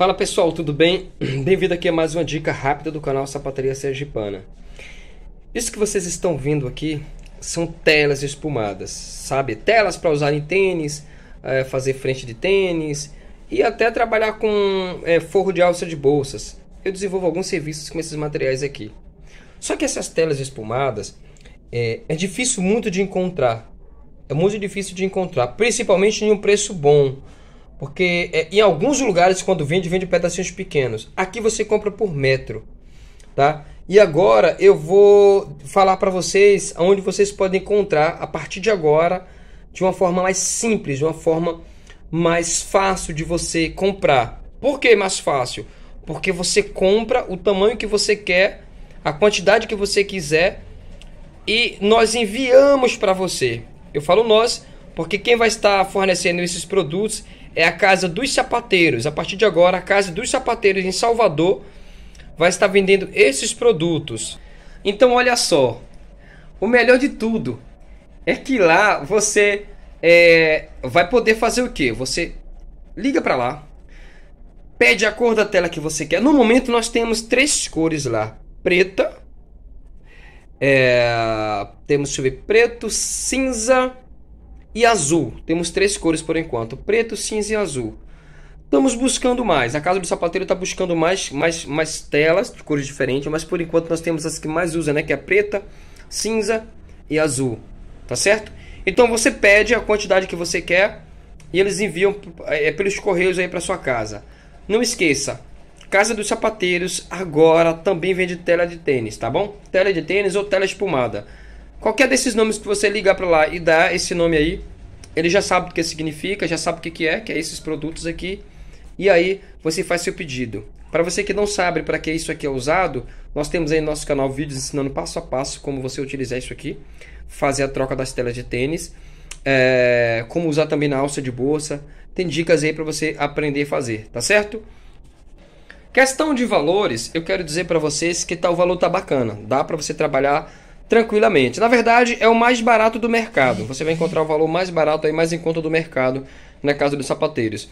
Fala pessoal, tudo bem? Bem-vindo aqui a mais uma dica rápida do canal Sapataria Sergipana. Isso que vocês estão vendo aqui são telas espumadas, sabe? Telas para usar em tênis, é, fazer frente de tênis e até trabalhar com é, forro de alça de bolsas. Eu desenvolvo alguns serviços com esses materiais aqui. Só que essas telas espumadas é, é difícil muito de encontrar. É muito difícil de encontrar, principalmente em um preço bom porque é, em alguns lugares, quando vende, vende pedacinhos pequenos. Aqui você compra por metro, tá? E agora eu vou falar para vocês onde vocês podem encontrar a partir de agora, de uma forma mais simples, de uma forma mais fácil de você comprar. Por que mais fácil? Porque você compra o tamanho que você quer, a quantidade que você quiser e nós enviamos para você. Eu falo nós porque quem vai estar fornecendo esses produtos é a Casa dos Sapateiros. A partir de agora, a Casa dos Sapateiros em Salvador vai estar vendendo esses produtos. Então, olha só, o melhor de tudo é que lá você é, vai poder fazer o que? Você liga para lá, pede a cor da tela que você quer. No momento, nós temos três cores lá: preta, é, temos deixa eu ver, preto, cinza e azul. Temos três cores por enquanto: preto, cinza e azul. Estamos buscando mais. A Casa do Sapateiro está buscando mais, mais, mais telas de cores diferentes, mas por enquanto nós temos as que mais usa, né? Que é preta, cinza e azul. Tá certo? Então você pede a quantidade que você quer e eles enviam é, é pelos correios aí para sua casa. Não esqueça, Casa dos Sapateiros agora também vende tela de tênis, tá bom? Tela de tênis ou tela espumada. Qualquer desses nomes que você ligar para lá e dar esse nome aí, ele já sabe o que significa, já sabe o que, que é, que é esses produtos aqui. E aí você faz seu pedido. Para você que não sabe para que isso aqui é usado, nós temos aí no nosso canal vídeos ensinando passo a passo como você utilizar isso aqui, fazer a troca das telas de tênis, é, como usar também na alça de bolsa. Tem dicas aí para você aprender a fazer, tá certo? Questão de valores, eu quero dizer para vocês que tá, o valor tá bacana, dá para você trabalhar tranquilamente. Na verdade, é o mais barato do mercado. Você vai encontrar o valor mais barato aí, mais em conta do mercado, na casa dos sapateiros.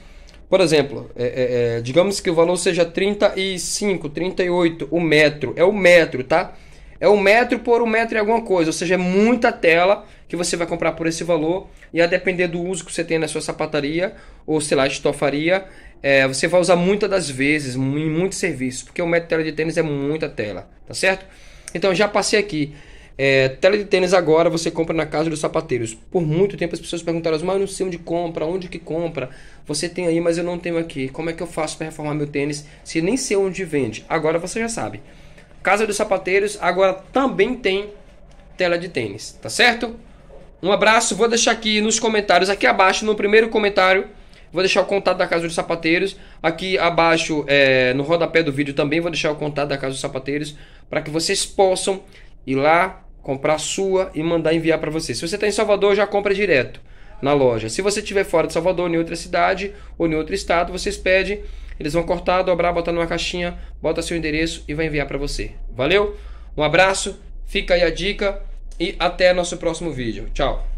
Por exemplo, é, é, é digamos que o valor seja 35, 38 o metro. É o metro, tá? É um metro por um metro e alguma coisa. Ou seja, é muita tela que você vai comprar por esse valor. E a depender do uso que você tem na sua sapataria ou, sei lá, estofaria, é, você vai usar muitas das vezes, em muitos serviços. Porque o metro de tela de tênis é muita tela, tá certo? Então, já passei aqui. É, tela de tênis agora você compra na casa dos sapateiros. Por muito tempo as pessoas perguntaram, mas eu não sei onde compra, onde que compra. Você tem aí, mas eu não tenho aqui. Como é que eu faço para reformar meu tênis se nem sei onde vende? Agora você já sabe. Casa dos Sapateiros agora também tem tela de tênis, tá certo? Um abraço, vou deixar aqui nos comentários, aqui abaixo, no primeiro comentário, vou deixar o contato da Casa dos Sapateiros. Aqui abaixo, é, no rodapé do vídeo também, vou deixar o contato da Casa dos Sapateiros para que vocês possam ir lá comprar a sua e mandar enviar para você. Se você está em Salvador, já compra direto na loja. Se você estiver fora de Salvador, em outra cidade ou em outro estado, vocês pedem, eles vão cortar, dobrar, botar numa caixinha, bota seu endereço e vai enviar para você. Valeu? Um abraço, fica aí a dica e até nosso próximo vídeo. Tchau.